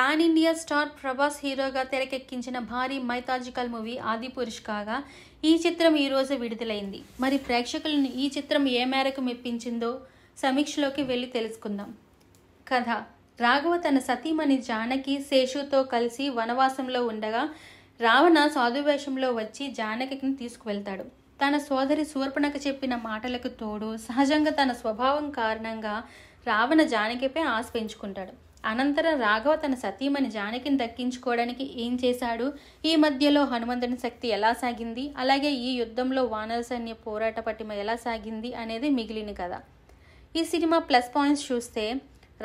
pan India star Prabhas హీరోగా తెరకెక్కించిన భారీ మైతాజికల్ మూవీ ఆది పురుష్ కాగా ఈ చిత్రం ఈరోజు విడుదలైంది మరి ప్రేక్షకులను ఈ చిత్రం ఏ మేరకు మెప్పించిందో సమీక్షలోకి వెళ్ళి తెలుసుకుందాం కథ రాఘవ తన సతీమణి జానకి శేషుతో కలిసి వనవాసంలో ఉండగా రావణ సాధువేషంలో వచ్చి జానకిని తీసుకువెళ్తాడు తన సోదరి శూర్పణకు చెప్పిన మాటలకు తోడు సహజంగా తన స్వభావం కారణంగా రావణ జానకిపై ఆశ పెంచుకుంటాడు అనంతరం రాఘవ తన సతీమణి జానకిని దక్కించుకోవడానికి ఏం చేశాడు ఈ మధ్యలో హనుమంతుని శక్తి ఎలా సాగింది అలాగే ఈ యుద్ధంలో వానర సైన్య పోరాట పటిమ ఎలా సాగింది అనేది మిగిలిన కథ ఈ సినిమా ప్లస్ పాయింట్స్ చూస్తే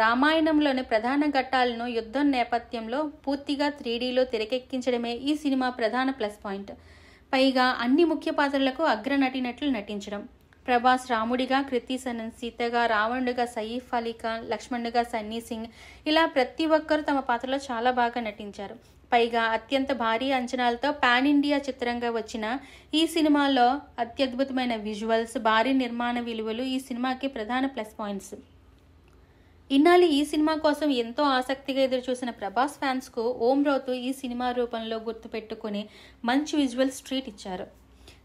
రామాయణంలోని ప్రధాన ఘట్టాలను యుద్ధం నేపథ్యంలో పూర్తిగా త్రీడీలో తెరకెక్కించడమే ఈ సినిమా ప్రధాన ప్లస్ పాయింట్ పైగా అన్ని ముఖ్య పాత్రలకు అగ్ర నటినట్లు నటించడం ప్రభాస్ రాముడిగా కృతి సనన్ సీతగా రావణుడిగా సయీఫ్ అలీ ఖాన్ లక్ష్మణుడిగా సన్నీ సింగ్ ఇలా ప్రతి ఒక్కరు తమ పాత్రలో చాలా బాగా నటించారు పైగా అత్యంత భారీ అంచనాలతో పాన్ ఇండియా చిత్రంగా వచ్చిన ఈ సినిమాలో అత్యద్భుతమైన విజువల్స్ భారీ నిర్మాణ విలువలు ఈ సినిమాకి ప్రధాన ప్లస్ పాయింట్స్ ఇన్నాళ్ళు ఈ సినిమా కోసం ఎంతో ఆసక్తిగా ఎదురుచూసిన ప్రభాస్ ఫ్యాన్స్కు ఓం రౌతు ఈ సినిమా రూపంలో గుర్తుపెట్టుకుని మంచి విజువల్ స్ట్రీట్ ఇచ్చారు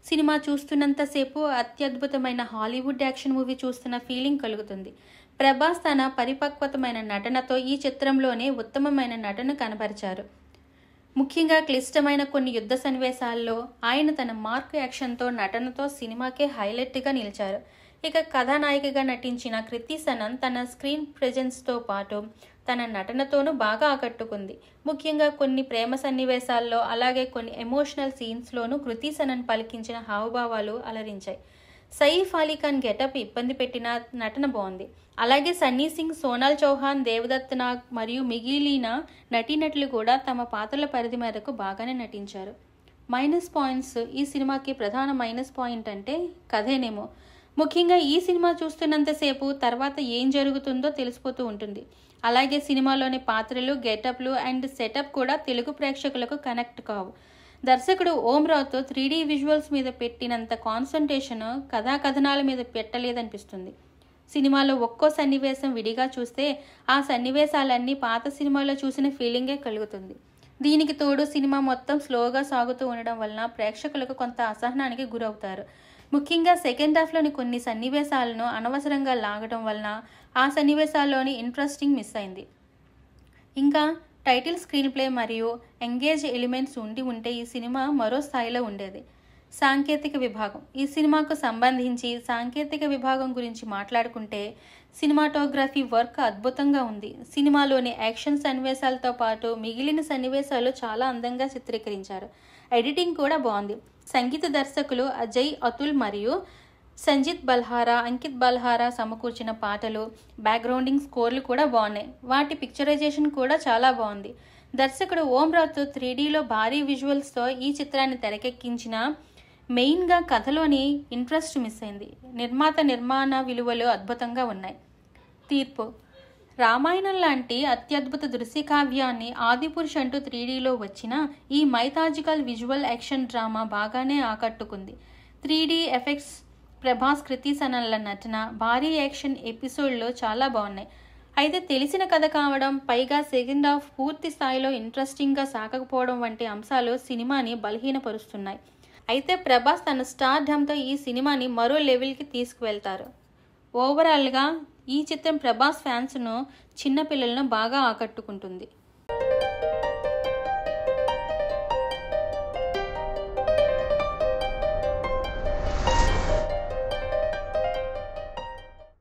సినిమా చూస్తున్నంతసేపు అత్యద్భుతమైన హాలీవుడ్ యాక్షన్ మూవీ చూస్తున్న ఫీలింగ్ కలుగుతుంది ప్రభాస్ తన పరిపక్వతమైన నటనతో ఈ చిత్రంలోనే ఉత్తమమైన నటన కనపరిచారు ముఖ్యంగా క్లిష్టమైన కొన్ని యుద్ధ సన్నివేశాల్లో ఆయన తన మార్క్ యాక్షన్తో నటనతో సినిమాకే హైలైట్గా నిలిచారు ఇక కథానాయికగా నటించిన కృతి సనన్ తన స్క్రీన్ ప్రెజెన్స్తో పాటు తన నటనతోనూ బాగా ఆకట్టుకుంది ముఖ్యంగా కొన్ని ప్రేమ సన్నివేశాల్లో అలాగే కొన్ని ఎమోషనల్ సీన్స్లోనూ సనన్ పలికించిన హావభావాలు అలరించాయి సయీఫ్ అలీ ఖాన్ గెటప్ ఇబ్బంది పెట్టిన నటన బాగుంది అలాగే సన్నీ సింగ్ సోనాల్ చౌహాన్ దేవదత్ నాగ్ మరియు మిగిలిన నటీనటులు కూడా తమ పాత్రల పరిధి మేరకు బాగానే నటించారు మైనస్ పాయింట్స్ ఈ సినిమాకి ప్రధాన మైనస్ పాయింట్ అంటే కథేనేమో ముఖ్యంగా ఈ సినిమా చూస్తున్నంతసేపు తర్వాత ఏం జరుగుతుందో తెలిసిపోతూ ఉంటుంది అలాగే సినిమాలోని పాత్రలు గెటప్లు అండ్ సెటప్ కూడా తెలుగు ప్రేక్షకులకు కనెక్ట్ కావు దర్శకుడు ఓం రావుతో త్రీ డీ విజువల్స్ మీద పెట్టినంత కాన్సన్ట్రేషన్ కథా కథనాల మీద పెట్టలేదనిపిస్తుంది సినిమాలో ఒక్కో సన్నివేశం విడిగా చూస్తే ఆ సన్నివేశాలన్నీ పాత సినిమాలో చూసిన ఫీలింగే కలుగుతుంది దీనికి తోడు సినిమా మొత్తం స్లోగా సాగుతూ ఉండడం వలన ప్రేక్షకులకు కొంత అసహనానికి గురవుతారు ముఖ్యంగా సెకండ్ హాఫ్లోని కొన్ని సన్నివేశాలను అనవసరంగా లాగడం వలన ఆ సన్నివేశాల్లోని ఇంట్రెస్టింగ్ మిస్ అయింది ఇంకా టైటిల్ స్క్రీన్ ప్లే మరియు ఎంగేజ్ ఎలిమెంట్స్ ఉండి ఉంటే ఈ సినిమా మరో స్థాయిలో ఉండేది సాంకేతిక విభాగం ఈ సినిమాకు సంబంధించి సాంకేతిక విభాగం గురించి మాట్లాడుకుంటే సినిమాటోగ్రఫీ వర్క్ అద్భుతంగా ఉంది సినిమాలోని యాక్షన్ సన్నివేశాలతో పాటు మిగిలిన సన్నివేశాలు చాలా అందంగా చిత్రీకరించారు ఎడిటింగ్ కూడా బాగుంది సంగీత దర్శకులు అజయ్ అతుల్ మరియు సంజిత్ బల్హారా అంకిత్ బల్హారా సమకూర్చిన పాటలు బ్యాక్గ్రౌండింగ్ స్కోర్లు కూడా బాగున్నాయి వాటి పిక్చరైజేషన్ కూడా చాలా బాగుంది దర్శకుడు ఓం రాథ్ త్రీ డీలో భారీ విజువల్స్తో ఈ చిత్రాన్ని తెరకెక్కించిన మెయిన్గా కథలోని ఇంట్రెస్ట్ మిస్ అయింది నిర్మాత నిర్మాణ విలువలు అద్భుతంగా ఉన్నాయి తీర్పు రామాయణం లాంటి అత్యద్భుత దృశ్యకావ్యాన్ని ఆదిపురుష్ అంటూ త్రీడీలో వచ్చిన ఈ మైథాజికల్ విజువల్ యాక్షన్ డ్రామా బాగానే ఆకట్టుకుంది త్రీడీ ఎఫెక్ట్స్ ప్రభాస్ కృతి నటన భారీ యాక్షన్ ఎపిసోడ్లో చాలా బాగున్నాయి అయితే తెలిసిన కథ కావడం పైగా సెకండ్ హాఫ్ పూర్తి స్థాయిలో ఇంట్రెస్టింగ్గా సాగకపోవడం వంటి అంశాలు సినిమాని బలహీనపరుస్తున్నాయి అయితే ప్రభాస్ తన స్టార్ స్టార్డంతో ఈ సినిమాని మరో లెవెల్కి తీసుకువెళ్తారు ఓవరాల్గా ఈ చిత్రం ప్రభాస్ ఫ్యాన్స్ను చిన్నపిల్లలను బాగా ఆకట్టుకుంటుంది